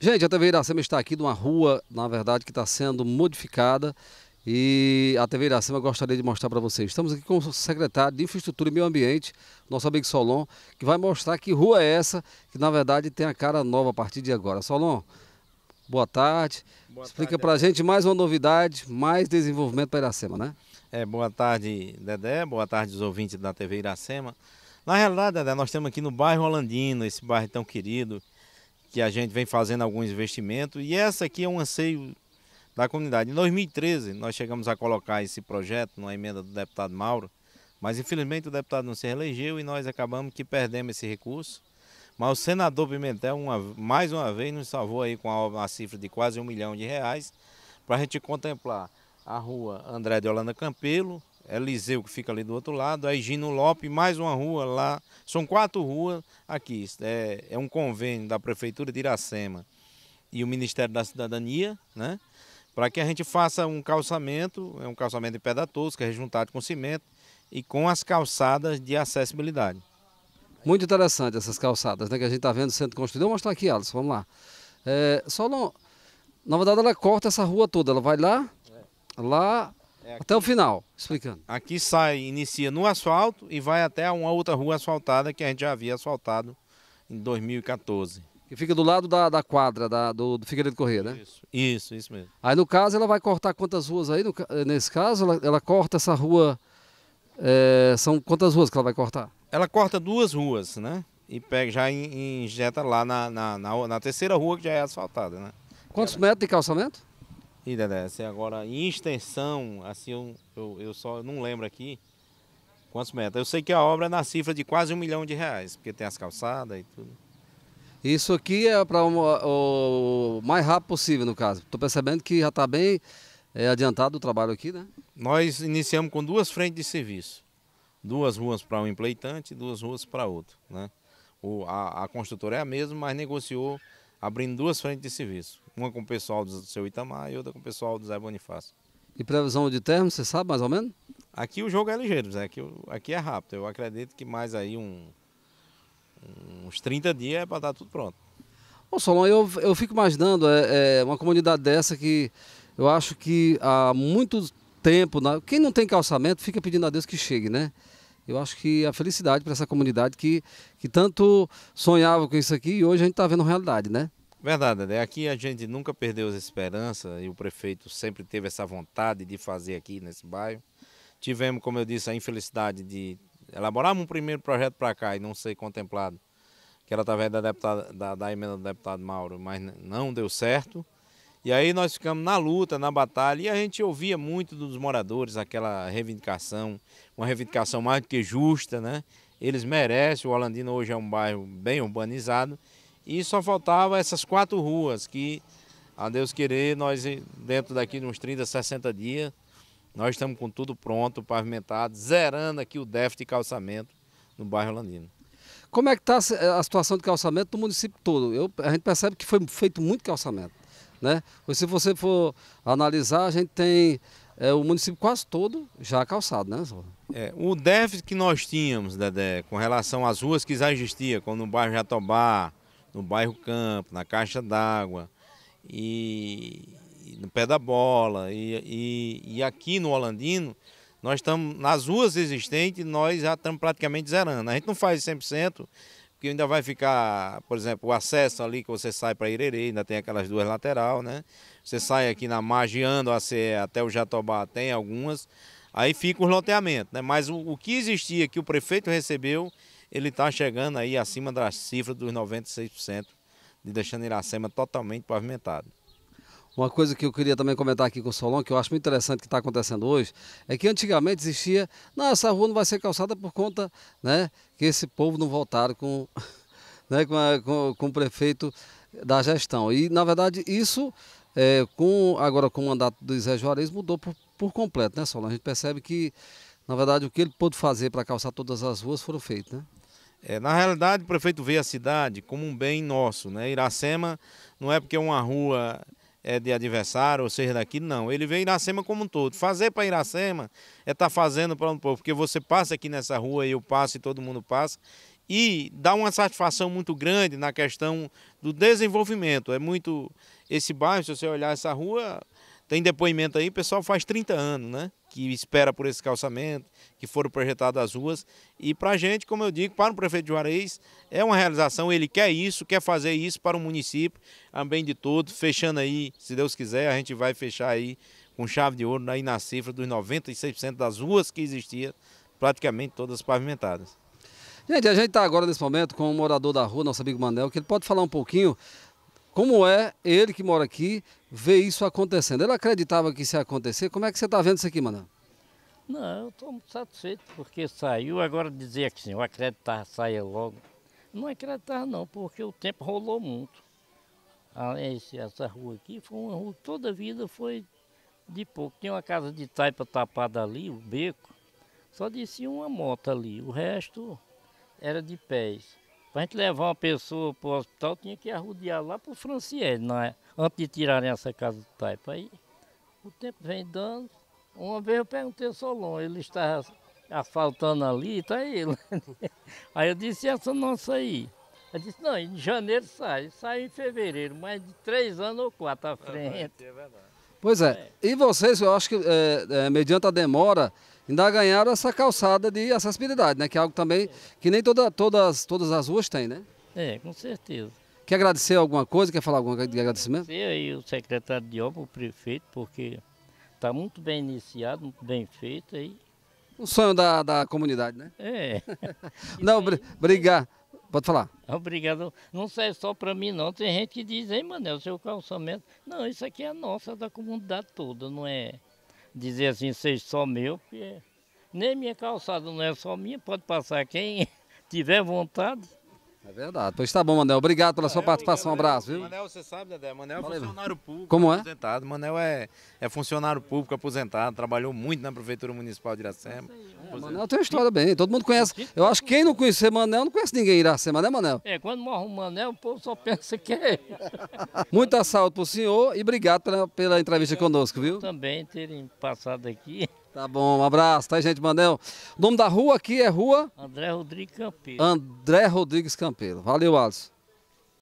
Gente, a TV Iracema está aqui numa rua, na verdade, que está sendo modificada e a TV Iracema gostaria de mostrar para vocês. Estamos aqui com o secretário de Infraestrutura e Meio Ambiente, nosso amigo Solon, que vai mostrar que rua é essa, que na verdade tem a cara nova a partir de agora. Solon, boa tarde. Boa Explica para a gente mais uma novidade, mais desenvolvimento para Iracema, né? É, boa tarde, Dedé, boa tarde os ouvintes da TV Iracema. Na realidade, Dedé, nós estamos aqui no bairro Holandino, esse bairro tão querido, que a gente vem fazendo alguns investimentos e essa aqui é um anseio da comunidade. Em 2013 nós chegamos a colocar esse projeto numa emenda do deputado Mauro, mas infelizmente o deputado não se reelegeu e nós acabamos que perdemos esse recurso. Mas o senador Pimentel, uma, mais uma vez, nos salvou aí com a, a cifra de quase um milhão de reais para a gente contemplar a rua André de Holanda Campelo, Eliseu, que fica ali do outro lado, aí Gino Lopes, mais uma rua lá. São quatro ruas aqui. É, é um convênio da Prefeitura de Iracema e o Ministério da Cidadania, né? Para que a gente faça um calçamento, é um calçamento de pedra tosca, rejuntado com cimento e com as calçadas de acessibilidade. Muito interessante essas calçadas, né? Que a gente está vendo sendo construída. Vou mostrar aqui, Alisson, vamos lá. É, só não... Na verdade, ela corta essa rua toda, ela vai lá, é. lá é, até o final, explicando. Aqui sai, inicia no asfalto e vai até uma outra rua asfaltada que a gente já havia asfaltado em 2014. Que fica do lado da, da quadra da, do, do Figueiredo Correia, né? Isso, isso, isso mesmo. Aí no caso ela vai cortar quantas ruas aí? No, eh, nesse caso ela, ela, corta essa rua, é, são quantas ruas que ela vai cortar? Ela corta duas ruas, né? E pega, já injeta lá na, na, na, na terceira rua que já é asfaltada, né? Quantos metros de calçamento? E Dedé, assim, agora em extensão, assim, eu, eu, eu só não lembro aqui quantos metros. Eu sei que a obra é na cifra de quase um milhão de reais, porque tem as calçadas e tudo. Isso aqui é para o, o, mais rápido possível, no caso. Estou percebendo que já está bem é, adiantado o trabalho aqui, né? Nós iniciamos com duas frentes de serviço. Duas ruas para um empleitante e duas ruas para outro, né? O, a, a construtora é a mesma, mas negociou abrindo duas frentes de serviço. Uma com o pessoal do seu Itamar e outra com o pessoal do Zé Bonifácio. E previsão de termo, você sabe mais ou menos? Aqui o jogo é ligeiro, Zé. Aqui, aqui é rápido. Eu acredito que mais aí um, uns 30 dias é para estar tudo pronto. Bom, Solon, eu, eu fico imaginando é, é, uma comunidade dessa que eu acho que há muito tempo, quem não tem calçamento fica pedindo a Deus que chegue, né? Eu acho que a felicidade para essa comunidade que, que tanto sonhava com isso aqui e hoje a gente está vendo realidade, né? Verdade, né? aqui a gente nunca perdeu as esperanças e o prefeito sempre teve essa vontade de fazer aqui nesse bairro. Tivemos, como eu disse, a infelicidade de elaborar um primeiro projeto para cá e não ser contemplado, que era através da, deputada, da, da emenda do deputado Mauro, mas não deu certo. E aí nós ficamos na luta, na batalha, e a gente ouvia muito dos moradores aquela reivindicação, uma reivindicação mais do que justa, né? Eles merecem, o Alandino hoje é um bairro bem urbanizado, e só faltava essas quatro ruas que, a Deus querer, nós eh, dentro daqui de uns 30, 60 dias, nós estamos com tudo pronto, pavimentado, zerando aqui o déficit de calçamento no bairro Landino. Como é que está eh, a situação de calçamento do município todo? Eu, a gente percebe que foi feito muito calçamento. Né? Se você for analisar, a gente tem é, o município quase todo já calçado, né? É, o déficit que nós tínhamos, Dedé, com relação às ruas que já existiam, como no bairro Jatobá, no bairro Campo, na Caixa d'Água, e, e, no Pé da Bola, e, e, e aqui no Holandino, nós estamos, nas ruas existentes, nós já estamos praticamente zerando. A gente não faz 100%, porque ainda vai ficar, por exemplo, o acesso ali que você sai para Irerê, ainda tem aquelas duas lateral, né? Você sai aqui na margem, anda até o Jatobá, tem algumas, aí fica o loteamento, né? Mas o, o que existia, que o prefeito recebeu, ele está chegando aí acima das cifras dos 96% de deixando Iracema totalmente pavimentado. Uma coisa que eu queria também comentar aqui com o Solon, que eu acho muito interessante que está acontecendo hoje, é que antigamente existia, não, essa rua não vai ser calçada por conta né, que esse povo não voltaram com, né, com, a, com, com o prefeito da gestão. E, na verdade, isso é, com, agora com o mandato do Zé Juarez mudou por, por completo, né, Solon? A gente percebe que, na verdade, o que ele pôde fazer para calçar todas as ruas foram feitos, né? É, na realidade, o prefeito vê a cidade como um bem nosso. Né? Iracema não é porque uma rua é de adversário ou seja daqui, não. Ele vê Iracema como um todo. Fazer para Iracema é estar tá fazendo para um povo, porque você passa aqui nessa rua e eu passo e todo mundo passa. E dá uma satisfação muito grande na questão do desenvolvimento. É muito. Esse bairro, se você olhar essa rua, tem depoimento aí, pessoal faz 30 anos, né? Que espera por esse calçamento, que foram projetadas as ruas. E para a gente, como eu digo, para o prefeito Juarez, é uma realização. Ele quer isso, quer fazer isso para o município, a bem de todos. Fechando aí, se Deus quiser, a gente vai fechar aí com chave de ouro né, aí na cifra dos 96% das ruas que existiam, praticamente todas pavimentadas. Gente, a gente está agora nesse momento com um morador da rua, nosso amigo Manel, que ele pode falar um pouquinho como é ele que mora aqui ver isso acontecendo? Ele acreditava que isso ia acontecer? Como é que você está vendo isso aqui, Manan? Não, eu estou muito satisfeito porque saiu. Agora dizer que sim, eu acreditava saia logo. Não acreditava não, porque o tempo rolou muito. Ah, essa rua aqui foi uma rua toda a vida foi de pouco. Tinha uma casa de taipa tapada ali, o beco. Só descia uma moto ali. O resto era de pés. Para a gente levar uma pessoa para o hospital, tinha que arrodear lá para o Franciele, é? antes de tirarem essa casa do Taipa. Aí o tempo vem dando. Uma vez eu perguntei ao Solon, ele estava asfaltando ali, está ele. Né? Aí eu disse, essa nossa aí. Ele disse, não, em janeiro sai, sai em fevereiro, mas de três anos ou quatro à é frente. É verdade. Pois é. é. E vocês, eu acho que, é, é mediante a demora, ainda ganharam essa calçada de acessibilidade, né? Que é algo também que nem toda, todas, todas as ruas têm, né? É, com certeza. Quer agradecer alguma coisa? Quer falar algum agradecimento? Agradecer aí o secretário de obra, o prefeito, porque está muito bem iniciado, muito bem feito aí. O sonho da, da comunidade, né? É. não, br Pode falar. Obrigado. Não serve é só para mim, não. Tem gente que diz, hein, Manel, seu calçamento. Não, isso aqui é nosso, é da comunidade toda, não é dizer assim, seja só meu, porque nem minha calçada não é só minha, pode passar quem tiver vontade. É verdade. Pois tá bom, Manel. Obrigado pela sua participação. Um abraço, viu? Manel, você sabe, Dedé, Manel é Valeu. funcionário público. Como é? Aposentado. Manel é, é funcionário público aposentado, trabalhou muito na Prefeitura Municipal de Iracema. É, Manel tem uma história bem, todo mundo conhece. Eu acho que quem não conhecer Manel, não conhece ninguém em Iracema, né, Manel? É, quando morre um Manel, o povo só pensa que é Muita saúde pro senhor e obrigado pela, pela entrevista conosco, viu? Também terem passado aqui. Tá bom, um abraço, tá gente, Manel. O nome da rua aqui é Rua? André Rodrigues Campeiro. André Rodrigues Campeiro. Valeu, Alisson.